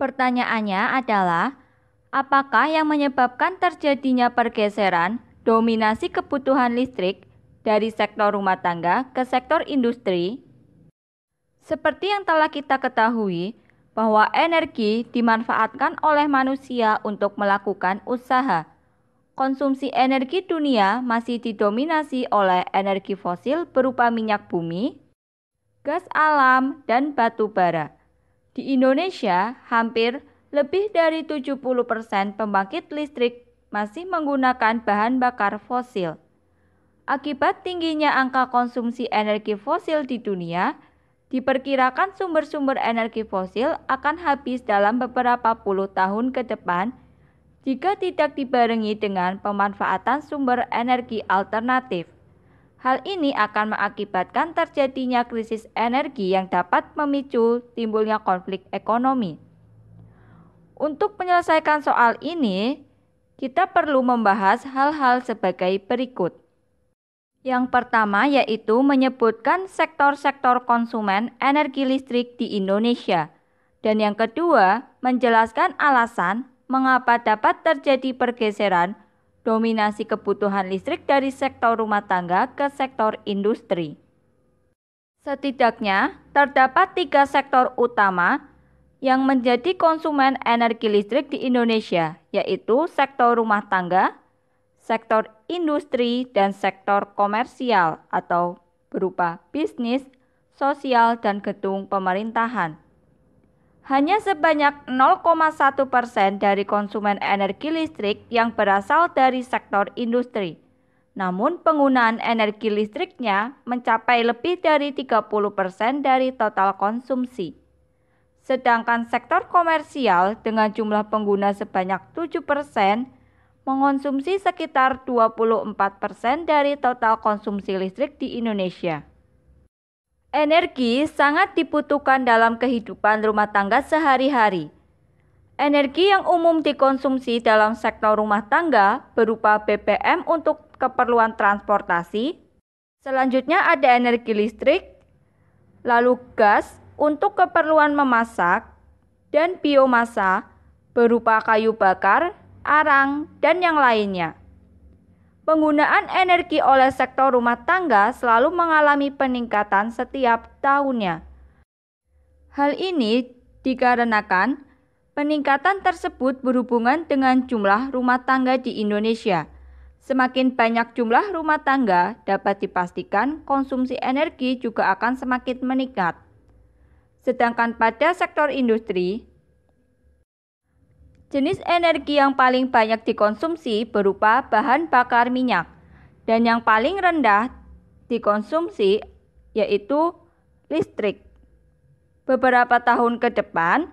Pertanyaannya adalah, apakah yang menyebabkan terjadinya pergeseran dominasi kebutuhan listrik dari sektor rumah tangga ke sektor industri? Seperti yang telah kita ketahui, bahwa energi dimanfaatkan oleh manusia untuk melakukan usaha. Konsumsi energi dunia masih didominasi oleh energi fosil berupa minyak bumi, gas alam, dan batu bara. Di Indonesia, hampir lebih dari 70% pembangkit listrik masih menggunakan bahan bakar fosil. Akibat tingginya angka konsumsi energi fosil di dunia, diperkirakan sumber-sumber energi fosil akan habis dalam beberapa puluh tahun ke depan jika tidak dibarengi dengan pemanfaatan sumber energi alternatif. Hal ini akan mengakibatkan terjadinya krisis energi yang dapat memicu timbulnya konflik ekonomi. Untuk menyelesaikan soal ini, kita perlu membahas hal-hal sebagai berikut. Yang pertama yaitu menyebutkan sektor-sektor konsumen energi listrik di Indonesia. Dan yang kedua, menjelaskan alasan mengapa dapat terjadi pergeseran dominasi kebutuhan listrik dari sektor rumah tangga ke sektor industri. Setidaknya terdapat tiga sektor utama yang menjadi konsumen energi listrik di Indonesia, yaitu sektor rumah tangga, sektor industri, dan sektor komersial atau berupa bisnis, sosial, dan gedung pemerintahan hanya sebanyak 0,1 persen dari konsumen energi listrik yang berasal dari sektor industri. Namun penggunaan energi listriknya mencapai lebih dari 30 persen dari total konsumsi. Sedangkan sektor komersial dengan jumlah pengguna sebanyak 7 persen mengonsumsi sekitar 24 persen dari total konsumsi listrik di Indonesia. Energi sangat dibutuhkan dalam kehidupan rumah tangga sehari-hari. Energi yang umum dikonsumsi dalam sektor rumah tangga berupa BBM untuk keperluan transportasi. Selanjutnya ada energi listrik, lalu gas untuk keperluan memasak, dan biomasa berupa kayu bakar, arang, dan yang lainnya penggunaan energi oleh sektor rumah tangga selalu mengalami peningkatan setiap tahunnya. Hal ini dikarenakan peningkatan tersebut berhubungan dengan jumlah rumah tangga di Indonesia. Semakin banyak jumlah rumah tangga, dapat dipastikan konsumsi energi juga akan semakin meningkat. Sedangkan pada sektor industri, Jenis energi yang paling banyak dikonsumsi berupa bahan bakar minyak dan yang paling rendah dikonsumsi yaitu listrik. Beberapa tahun ke depan,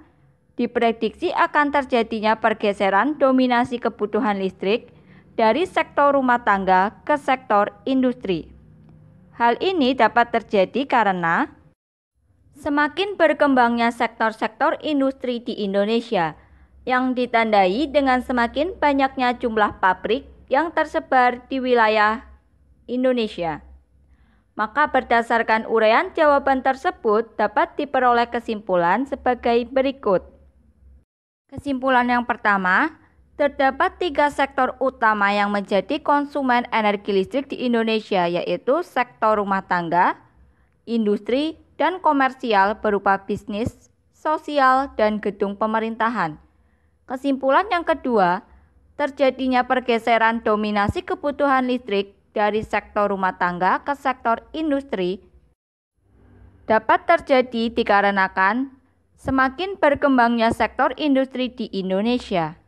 diprediksi akan terjadinya pergeseran dominasi kebutuhan listrik dari sektor rumah tangga ke sektor industri. Hal ini dapat terjadi karena semakin berkembangnya sektor-sektor industri di Indonesia – yang ditandai dengan semakin banyaknya jumlah pabrik yang tersebar di wilayah Indonesia. Maka berdasarkan uraian jawaban tersebut dapat diperoleh kesimpulan sebagai berikut. Kesimpulan yang pertama, terdapat tiga sektor utama yang menjadi konsumen energi listrik di Indonesia yaitu sektor rumah tangga, industri, dan komersial berupa bisnis, sosial, dan gedung pemerintahan. Kesimpulan yang kedua, terjadinya pergeseran dominasi kebutuhan listrik dari sektor rumah tangga ke sektor industri dapat terjadi dikarenakan semakin berkembangnya sektor industri di Indonesia.